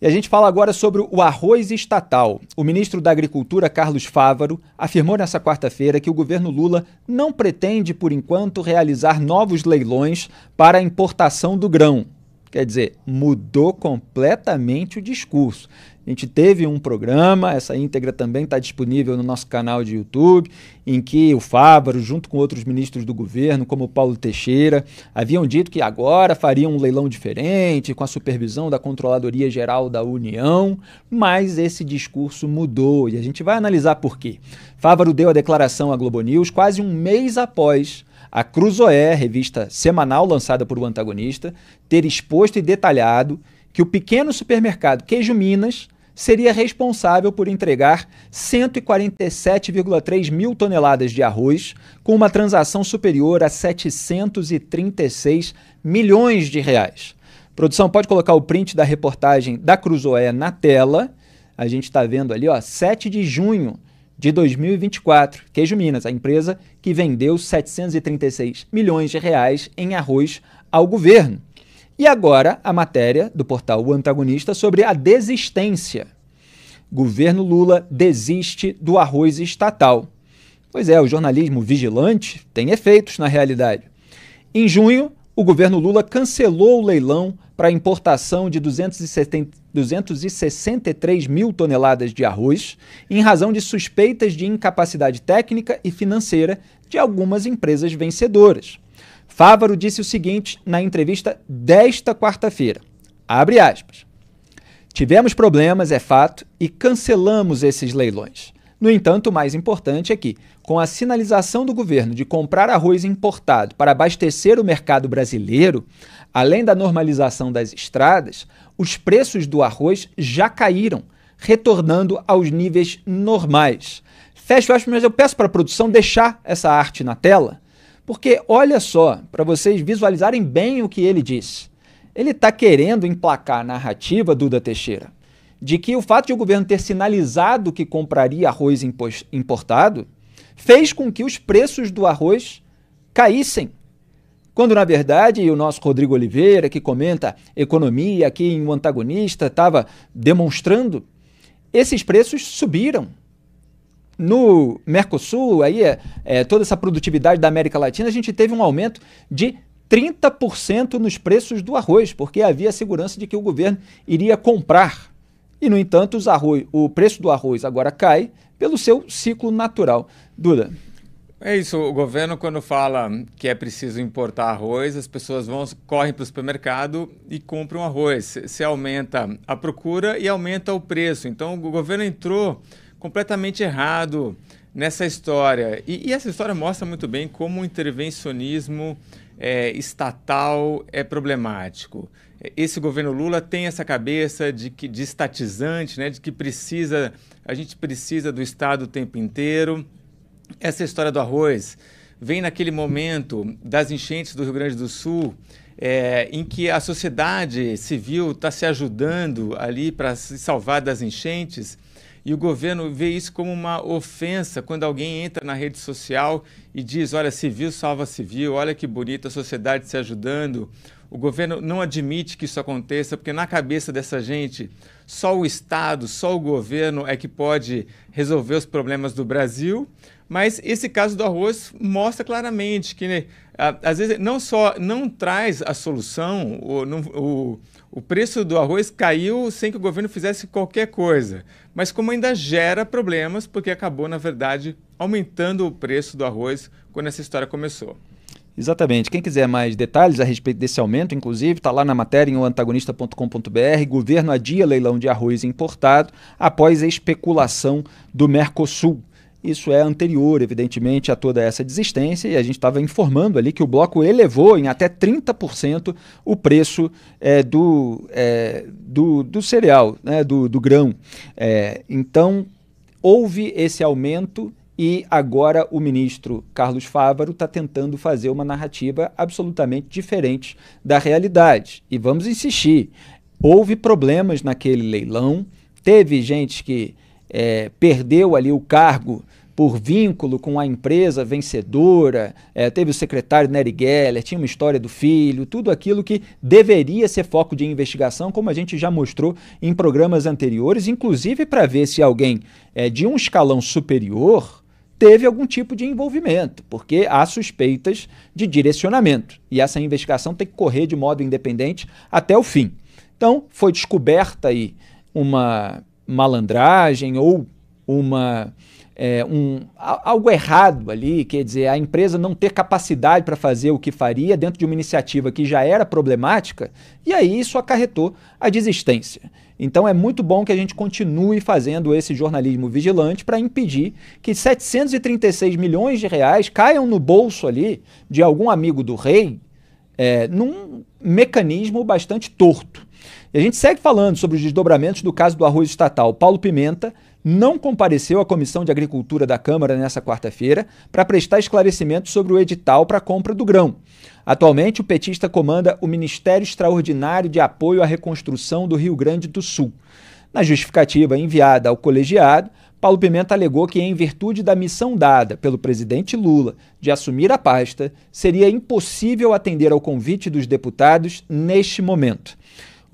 E a gente fala agora sobre o arroz estatal. O ministro da Agricultura, Carlos Fávaro, afirmou nesta quarta-feira que o governo Lula não pretende, por enquanto, realizar novos leilões para a importação do grão. Quer dizer, mudou completamente o discurso. A gente teve um programa, essa íntegra também está disponível no nosso canal de YouTube, em que o Fávaro, junto com outros ministros do governo, como Paulo Teixeira, haviam dito que agora fariam um leilão diferente, com a supervisão da Controladoria Geral da União, mas esse discurso mudou e a gente vai analisar por quê. Fávaro deu a declaração à Globo News quase um mês após a Cruzoé, revista semanal lançada por O Antagonista, ter exposto e detalhado que o pequeno supermercado Queijo Minas seria responsável por entregar 147,3 mil toneladas de arroz, com uma transação superior a 736 milhões de reais. Produção, pode colocar o print da reportagem da Cruzoé na tela. A gente está vendo ali, ó, 7 de junho de 2024. Queijo Minas, a empresa que vendeu 736 milhões de reais em arroz ao governo. E agora a matéria do portal O Antagonista sobre a desistência. Governo Lula desiste do arroz estatal. Pois é, o jornalismo vigilante tem efeitos na realidade. Em junho, o governo Lula cancelou o leilão para a importação de 270, 263 mil toneladas de arroz, em razão de suspeitas de incapacidade técnica e financeira de algumas empresas vencedoras. Fávaro disse o seguinte na entrevista desta quarta-feira. Abre aspas. Tivemos problemas, é fato, e cancelamos esses leilões. No entanto, o mais importante é que, com a sinalização do governo de comprar arroz importado para abastecer o mercado brasileiro, além da normalização das estradas, os preços do arroz já caíram, retornando aos níveis normais. Fecho aspas, mas eu peço para a produção deixar essa arte na tela porque olha só, para vocês visualizarem bem o que ele diz. Ele está querendo emplacar a narrativa, Duda Teixeira, de que o fato de o governo ter sinalizado que compraria arroz importado fez com que os preços do arroz caíssem. Quando, na verdade, o nosso Rodrigo Oliveira, que comenta economia aqui em O um Antagonista, estava demonstrando, esses preços subiram. No Mercosul, aí, é, é, toda essa produtividade da América Latina, a gente teve um aumento de 30% nos preços do arroz, porque havia a segurança de que o governo iria comprar. E, no entanto, arroz, o preço do arroz agora cai pelo seu ciclo natural. Duda. É isso, o governo quando fala que é preciso importar arroz, as pessoas vão correm para o supermercado e compram arroz. Se aumenta a procura e aumenta o preço. Então o governo entrou completamente errado nessa história. E, e essa história mostra muito bem como o intervencionismo é, estatal é problemático. Esse governo Lula tem essa cabeça de que de estatizante, né, de que precisa a gente precisa do Estado o tempo inteiro. Essa história do arroz vem naquele momento das enchentes do Rio Grande do Sul, é, em que a sociedade civil está se ajudando ali para se salvar das enchentes e o governo vê isso como uma ofensa quando alguém entra na rede social e diz: olha, civil salva civil, olha que bonita a sociedade se ajudando. O governo não admite que isso aconteça, porque na cabeça dessa gente, só o Estado, só o governo é que pode resolver os problemas do Brasil mas esse caso do arroz mostra claramente que, né, às vezes, não só não traz a solução, o, o, o preço do arroz caiu sem que o governo fizesse qualquer coisa, mas como ainda gera problemas, porque acabou, na verdade, aumentando o preço do arroz quando essa história começou. Exatamente. Quem quiser mais detalhes a respeito desse aumento, inclusive, está lá na matéria em antagonista.com.br. Governo adia leilão de arroz importado após a especulação do Mercosul. Isso é anterior, evidentemente, a toda essa desistência, e a gente estava informando ali que o bloco elevou em até 30% o preço é, do, é, do, do, cereal, né, do, do grão. É, então, houve esse aumento e agora o ministro Carlos Fávaro está tentando fazer uma narrativa absolutamente diferente da realidade. E vamos insistir: houve problemas naquele leilão, teve gente que é, perdeu ali o cargo por vínculo com a empresa vencedora, é, teve o secretário Nery Geller, tinha uma história do filho, tudo aquilo que deveria ser foco de investigação, como a gente já mostrou em programas anteriores, inclusive para ver se alguém é, de um escalão superior teve algum tipo de envolvimento, porque há suspeitas de direcionamento e essa investigação tem que correr de modo independente até o fim. Então, foi descoberta aí uma malandragem ou uma é, um, algo errado ali, quer dizer, a empresa não ter capacidade para fazer o que faria dentro de uma iniciativa que já era problemática, e aí isso acarretou a desistência. Então é muito bom que a gente continue fazendo esse jornalismo vigilante para impedir que 736 milhões de reais caiam no bolso ali de algum amigo do rei é, num mecanismo bastante torto. E a gente segue falando sobre os desdobramentos do caso do arroz estatal. Paulo Pimenta não compareceu à Comissão de Agricultura da Câmara nesta quarta-feira para prestar esclarecimentos sobre o edital para a compra do grão. Atualmente, o petista comanda o Ministério Extraordinário de Apoio à Reconstrução do Rio Grande do Sul. Na justificativa enviada ao colegiado, Paulo Pimenta alegou que, em virtude da missão dada pelo presidente Lula de assumir a pasta, seria impossível atender ao convite dos deputados neste momento.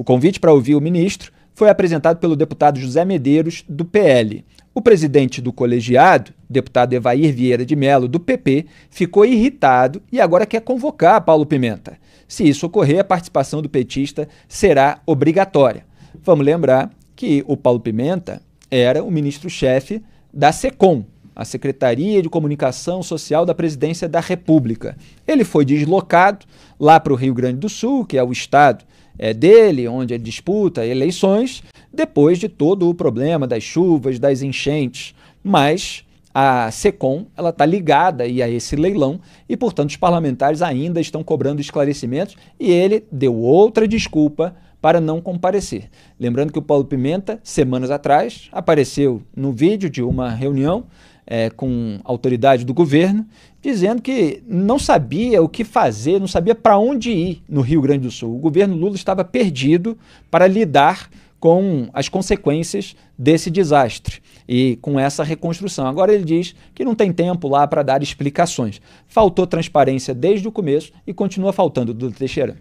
O convite para ouvir o ministro foi apresentado pelo deputado José Medeiros, do PL. O presidente do colegiado, deputado Evair Vieira de Melo, do PP, ficou irritado e agora quer convocar Paulo Pimenta. Se isso ocorrer, a participação do petista será obrigatória. Vamos lembrar que o Paulo Pimenta era o ministro-chefe da SECOM, a Secretaria de Comunicação Social da Presidência da República. Ele foi deslocado lá para o Rio Grande do Sul, que é o estado é, dele, onde ele disputa eleições, depois de todo o problema das chuvas, das enchentes. Mas a SECOM ela está ligada aí a esse leilão e, portanto, os parlamentares ainda estão cobrando esclarecimentos e ele deu outra desculpa para não comparecer. Lembrando que o Paulo Pimenta, semanas atrás, apareceu no vídeo de uma reunião é, com autoridade do governo, dizendo que não sabia o que fazer, não sabia para onde ir no Rio Grande do Sul. O governo Lula estava perdido para lidar com as consequências desse desastre e com essa reconstrução. Agora ele diz que não tem tempo lá para dar explicações. Faltou transparência desde o começo e continua faltando, Dudu Teixeira.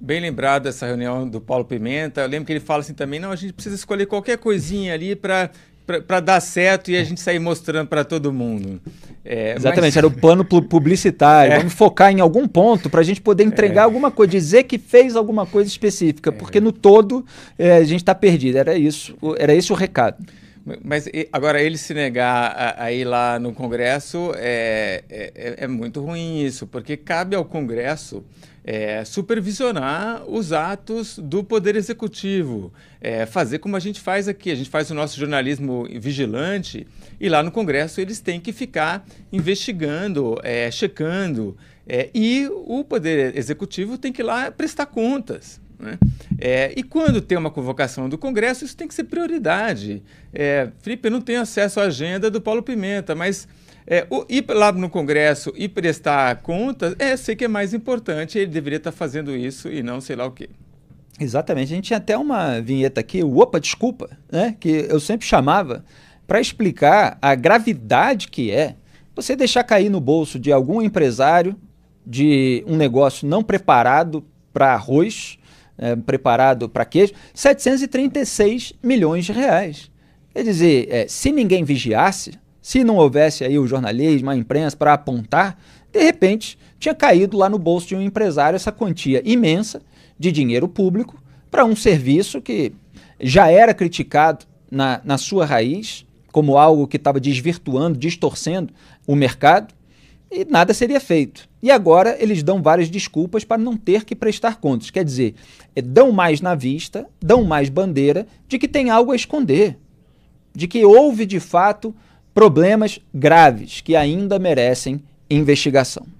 Bem lembrado essa reunião do Paulo Pimenta. Eu lembro que ele fala assim também: não, a gente precisa escolher qualquer coisinha ali para para dar certo e a gente sair mostrando para todo mundo. É, Exatamente, mas... era o plano publicitário. É. Vamos focar em algum ponto para a gente poder entregar é. alguma coisa, dizer que fez alguma coisa específica, é. porque no todo é, a gente está perdido. Era isso, era esse o recado. Mas agora ele se negar a, a ir lá no Congresso é, é muito ruim isso, porque cabe ao Congresso é, supervisionar os atos do Poder Executivo, é, fazer como a gente faz aqui. A gente faz o nosso jornalismo vigilante e lá no Congresso eles têm que ficar investigando, é, checando. É, e o Poder Executivo tem que ir lá prestar contas. Né? É, e quando tem uma convocação do Congresso, isso tem que ser prioridade. É, Felipe, eu não tenho acesso à agenda do Paulo Pimenta, mas é, o, ir lá no Congresso e prestar contas, é, sei que é mais importante, ele deveria estar tá fazendo isso e não sei lá o quê. Exatamente, a gente tinha até uma vinheta aqui, o Opa Desculpa, né, que eu sempre chamava para explicar a gravidade que é você deixar cair no bolso de algum empresário de um negócio não preparado para arroz, é, preparado para queijo, 736 milhões de reais. Quer dizer, é, se ninguém vigiasse, se não houvesse aí o jornalismo, a imprensa para apontar, de repente tinha caído lá no bolso de um empresário essa quantia imensa de dinheiro público para um serviço que já era criticado na, na sua raiz como algo que estava desvirtuando, distorcendo o mercado e nada seria feito. E agora eles dão várias desculpas para não ter que prestar contas. Quer dizer, é, dão mais na vista, dão mais bandeira de que tem algo a esconder, de que houve de fato problemas graves que ainda merecem investigação.